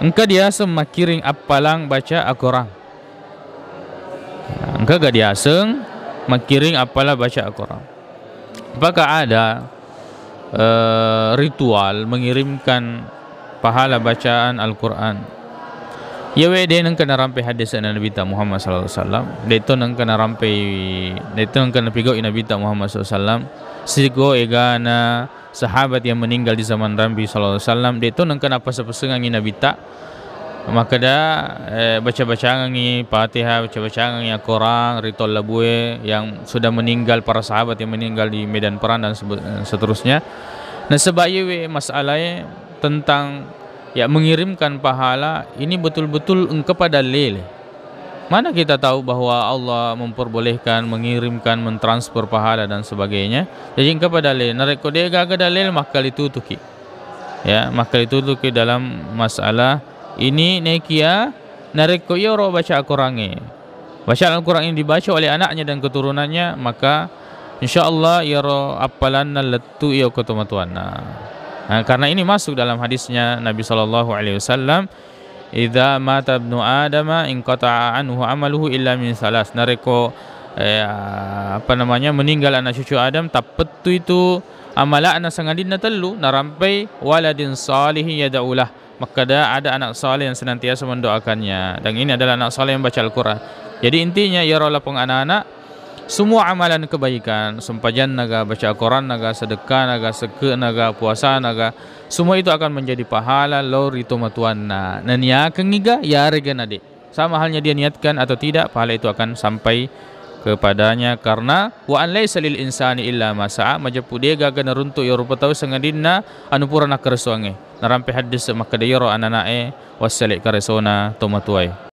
Engkau dia semakiring apalang baca Al Quran. Engkau gak dia seng makiring apalah baca Al Quran. Apakah ada uh, ritual mengirimkan pahala bacaan Al-Quran Ya we dia nang kena rampai hadis dari Nabi Ta Muhammad sallallahu alaihi wasallam. Dia tu nang kena rampai dia tu nang kena pigo Nabi Ta Muhammad sallallahu alaihi wasallam. Sigo egana sahabat yang meninggal di zaman Nabi sallallahu alaihi wasallam. Dia tu nang kena pasapasengang Nabi Ta. Maka da eh, baca-baca ngi Fatihah, baca-baca ngi Al-Qur'an, ritual labue yang sudah meninggal para sahabat yang meninggal di medan perang dan eh, seterusnya. Nah sebab ye ya masalahnya tentang Ya mengirimkan pahala ini betul-betul kepada lil. Mana kita tahu bahwa Allah memperbolehkan mengirimkan mentransfer pahala dan sebagainya. Jadi kepada lil. Nareko dia gagal dalil maka itu tuki. Ya maka itu tuki dalam masalah ini nekia ya. nareko ia ya, roh baca kurangi. Baca Al Quran ini dibaca oleh anaknya dan keturunannya maka insya Allah ia ya roh apalan nallatu ia kotomatuana. Nah. Ha, karena ini masuk dalam hadisnya Nabi sallallahu alaihi wasallam, "Idza mata ibnu Adam inqata'a anhu 'amaluhu illa min salas. Nareko eh, apa namanya? meninggal anak cucu Adam Tapi petu itu amala anak sangadina telu narampai waladin salih yadaulah. Maka ada, ada anak saleh yang senantiasa mendoakannya dan ini adalah anak saleh yang baca Al-Qur'an. Jadi intinya ya rola anak-anak semua amalan kebaikan sempajan naga baca Al-Quran naga sedekah naga seke naga puasa naga semua itu akan menjadi pahala lor itu matuan na nan kengiga ya regan adik sama halnya dia niatkan atau tidak pahala itu akan sampai kepadanya karena wa an laisa lil insani illa ma sa'a majapu dia gaga naruntu ya rupa tau sengadinna anu pura nak kersuange narampe hadis makadiro anana e wasalik karesona tomatuai